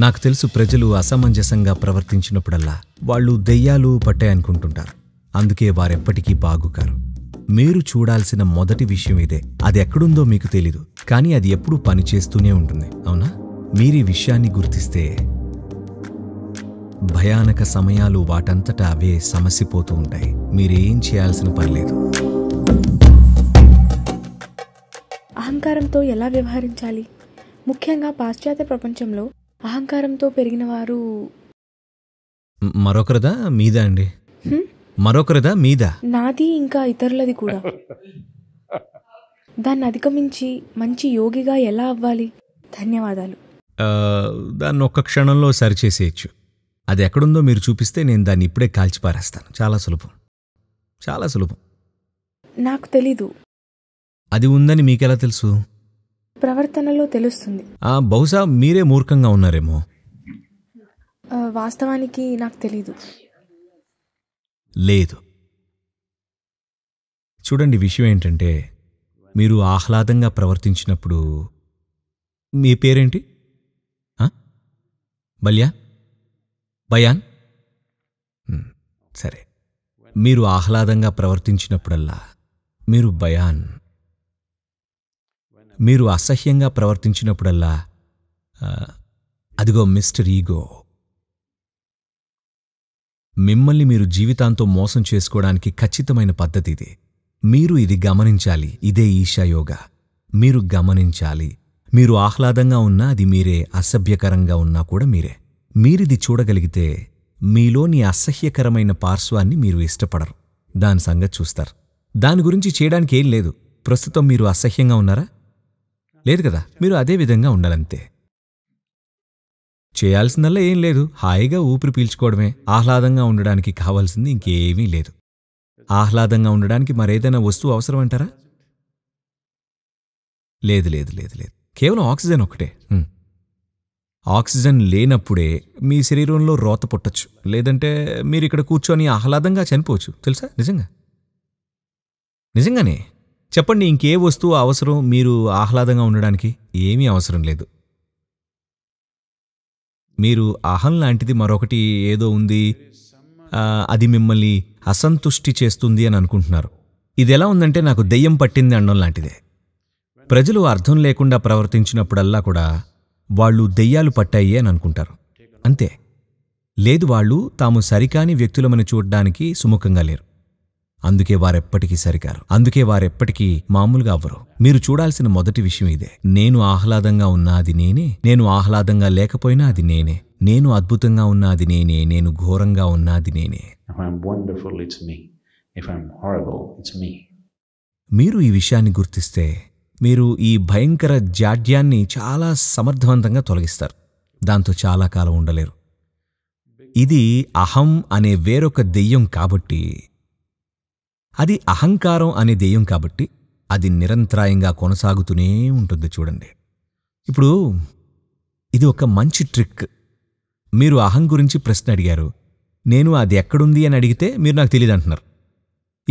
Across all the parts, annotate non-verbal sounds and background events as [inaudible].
నాకు తెలుసు ప్రజలు అసమంజసంగా ప్రవర్తించినప్పుడల్లా వాళ్ళు దెయ్యాలు పట్టాయనుకుంటుంటారు అందుకే వారెప్పటికీ బాగుకారు మీరు చూడాల్సిన మొదటి విషయం ఇదే అది ఎక్కడుందో మీకు తెలీదు కానీ అది ఎప్పుడూ పనిచేస్తూనే ఉంటుంది అవునా మీరీ విషయాన్ని గుర్తిస్తే భయానక సమయాలు వాటంతటా అవే సమసిపోతూ ఉంటాయి మీరేం చేయాల్సిన పనిలేదు అహంకారంతో ఎలా వ్యవహరించాలి ముఖ్యంగా పాశ్చాత్య ప్రపంచంలో అహంకారంతో పెరిగిన వారు మరొకరిదా మీదా అండి మరొకరిదా మీదా నాది ఇంకా ఇతరులది కూడా దాన్ని అధిగమించి మంచి యోగిగా ఎలా అవ్వాలి ధన్యవాదాలు దాన్ని ఒక్క క్షణంలో సరిచేసేయచ్చు అది ఎక్కడుందో మీరు చూపిస్తే నేను దాన్ని ఇప్పుడే కాల్చిపారేస్తాను చాలా సులభం చాలా సులభం నాకు తెలీదు అది ఉందని మీకెలా తెలుసు ప్రవర్తనలో తెలుస్తుంది బహుశా మీరే మూర్ఖంగా ఉన్నారేమో వాస్తవానికి నాకు తెలీదు లేదు చూడండి విషయం ఏంటంటే మీరు ఆహ్లాదంగా ప్రవర్తించినప్పుడు మీ పేరేంటి బల్యా బయాన్ సరే మీరు ఆహ్లాదంగా ప్రవర్తించినప్పుడల్లా మీరు బయాన్ మీరు అసహ్యంగా ప్రవర్తించినప్పుడల్లా అదిగో మిస్టర్ ఈగో మిమ్మల్ని మీరు జీవితాంతో మోసం చేసుకోవడానికి ఖచ్చితమైన పద్ధతి ఇది మీరు ఇది గమనించాలి ఇదే ఈశాయోగా మీరు గమనించాలి మీరు ఆహ్లాదంగా ఉన్నా అది మీరే అసభ్యకరంగా ఉన్నా కూడా మీరే మీరిది చూడగలిగితే మీలోని అసహ్యకరమైన పార్శ్వాన్ని మీరు ఇష్టపడరు దాని సంగతి చూస్తారు దాని గురించి చేయడానికి ఏం లేదు ప్రస్తుతం మీరు అసహ్యంగా ఉన్నారా లేదు కదా మీరు అదే విధంగా ఉండాలంతే చేయాల్సిందల్లా ఏం లేదు హాయిగా ఊపిరి పీల్చుకోవడమే ఆహ్లాదంగా ఉండడానికి కావాల్సింది ఇంకేమీ లేదు ఆహ్లాదంగా ఉండడానికి మరేదైనా వస్తువు అవసరమంటారా లేదు లేదు లేదు లేదు కేవలం ఆక్సిజన్ ఒకటే ఆక్సిజన్ లేనప్పుడే మీ శరీరంలో రోత పుట్టచ్చు లేదంటే మీరు ఇక్కడ కూర్చొని ఆహ్లాదంగా చనిపోవచ్చు తెలుసా నిజంగా నిజంగానే చెప్పండి ఇంకే వస్తువు అవసరం మీరు ఆహ్లాదంగా ఉండడానికి ఏమీ అవసరం లేదు మీరు అహం లాంటిది మరొకటి ఏదో ఉంది అది మిమ్మల్ని అసంతుష్టి చేస్తుంది అని అనుకుంటున్నారు ఇది ఎలా ఉందంటే నాకు దెయ్యం పట్టింది అండం లాంటిదే ప్రజలు అర్థం లేకుండా ప్రవర్తించినప్పుడల్లా కూడా వాళ్ళు దెయ్యాలు పట్టాయి అని అనుకుంటారు అంతే లేదు వాళ్ళు తాము సరికాని వ్యక్తులమని చూడడానికి సుముఖంగా లేరు అందుకే వారెప్పటికీ సరికారు అందుకే వారెప్పటికీ మామూలుగా అవ్వరు మీరు చూడాల్సిన మొదటి విషయం ఇదే నేను ఆహ్లాదంగా ఉన్నా అది నేనే నేను ఆహ్లాదంగా లేకపోయినా అది నేనే నేను అద్భుతంగా ఉన్నా అది నేనే నేను ఘోరంగా ఉన్నా అది నేనే మీరు ఈ విషయాన్ని గుర్తిస్తే మీరు ఈ భయంకర జాడ్యాన్ని చాలా సమర్థవంతంగా తొలగిస్తారు దాంతో చాలా కాలం ఉండలేరు ఇది అహం అనే వేరొక దెయ్యం కాబట్టి అది అహంకారం అనే ధ్యేయం కాబట్టి అది నిరంతరాయంగా కొనసాగుతూనే ఉంటుంది చూడండి ఇప్పుడు ఇది ఒక మంచి ట్రిక్ మీరు అహం గురించి ప్రశ్న అడిగారు నేను అది ఎక్కడుంది అని అడిగితే మీరు నాకు తెలియదు అంటున్నారు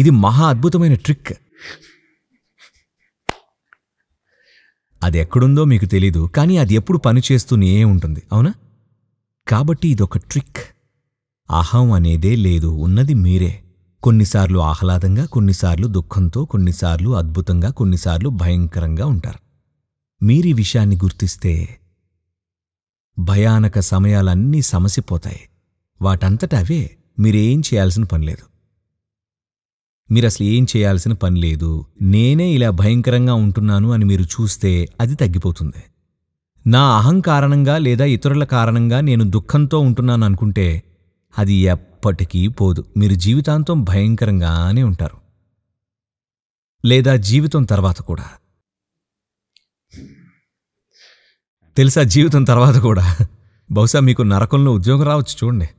ఇది మహా అద్భుతమైన ట్రిక్ అది ఎక్కడుందో మీకు తెలీదు కానీ అది ఎప్పుడు పనిచేస్తూనే ఉంటుంది అవునా కాబట్టి ఇదొక ట్రిక్ అహం అనేదే లేదు ఉన్నది మీరే కొన్నిసార్లు ఆహ్లాదంగా కొన్నిసార్లు దుఃఖంతో కొన్నిసార్లు అద్భుతంగా కొన్నిసార్లు భయంకరంగా ఉంటారు మీరీ విషయాన్ని గుర్తిస్తే భయానక సమయాలన్నీ సమసిపోతాయి వాటంతట అవే మీరేం చేయాల్సిన పనిలేదు మీరసలు ఏం చేయాల్సిన పని లేదు నేనే ఇలా భయంకరంగా ఉంటున్నాను అని మీరు చూస్తే అది తగ్గిపోతుంది నా అహం కారణంగా లేదా ఇతరుల కారణంగా నేను దుఃఖంతో ఉంటున్నాను అనుకుంటే అది ఎప్పటికీ పోదు మీరు జీవితాంతం భయంకరంగానే ఉంటారు లేదా జీవితం తర్వాత కూడా తెలుసా జీవితం తర్వాత కూడా బహుశా మీకు నరకంలో ఉద్యోగం రావచ్చు చూడండి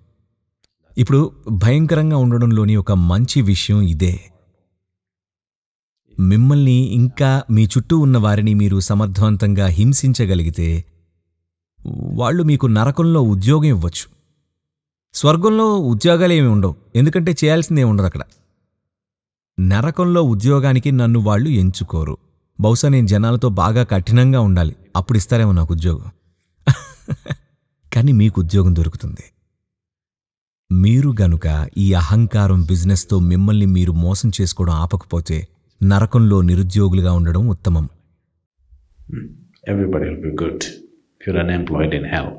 ఇప్పుడు భయంకరంగా ఉండడంలోని ఒక మంచి విషయం ఇదే మిమ్మల్ని ఇంకా మీ చుట్టూ ఉన్న వారిని మీరు సమర్థవంతంగా హింసించగలిగితే వాళ్ళు మీకు నరకంలో ఉద్యోగం ఇవ్వచ్చు స్వర్గంలో ఉద్యోగాలు ఏమి ఉండవు ఎందుకంటే చేయాల్సిందే ఉండదు అక్కడ నరకంలో ఉద్యోగానికి నన్ను వాళ్ళు ఎంచుకోరు బహుశా నేను జనాలతో బాగా కఠినంగా ఉండాలి అప్పుడు ఇస్తారేమో నాకు ఉద్యోగం [laughs] కానీ మీకు ఉద్యోగం దొరుకుతుంది మీరు గనుక ఈ అహంకారం బిజినెస్తో మిమ్మల్ని మీరు మోసం చేసుకోవడం ఆపకపోతే నరకంలో నిరుద్యోగులుగా ఉండడం ఉత్తమం hmm. Everybody will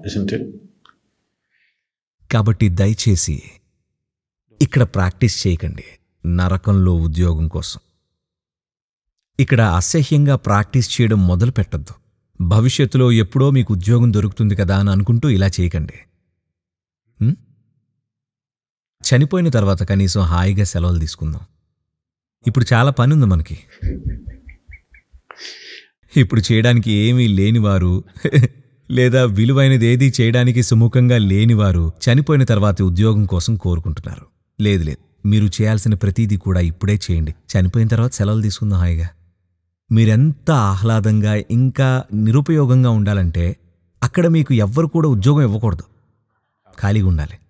be కాబట్టి దయచేసి ఇక్కడ ప్రాక్టీస్ చేయకండి నరకంలో ఉద్యోగం కోసం ఇక్కడ అసహ్యంగా ప్రాక్టీస్ చేయడం మొదలు పెట్టద్దు భవిష్యత్తులో ఎప్పుడో మీకు ఉద్యోగం దొరుకుతుంది కదా అని అనుకుంటూ ఇలా చేయకండి చనిపోయిన తర్వాత కనీసం హాయిగా సెలవులు తీసుకుందాం ఇప్పుడు చాలా పని ఉంది మనకి ఇప్పుడు చేయడానికి ఏమీ లేనివారు లేదా విలువైనది ఏదీ చేయడానికి సుముఖంగా లేనివారు చనిపోయిన తర్వాత ఉద్యోగం కోసం కోరుకుంటున్నారు లేదు లేదు మీరు చేయాల్సిన ప్రతీదీ కూడా ఇప్పుడే చేయండి చనిపోయిన తర్వాత సెలవులు తీసుకుందాం హాయిగా మీరెంత ఆహ్లాదంగా ఇంకా నిరుపయోగంగా ఉండాలంటే అక్కడ మీకు ఎవ్వరు కూడా ఉద్యోగం ఇవ్వకూడదు ఖాళీగా ఉండాలి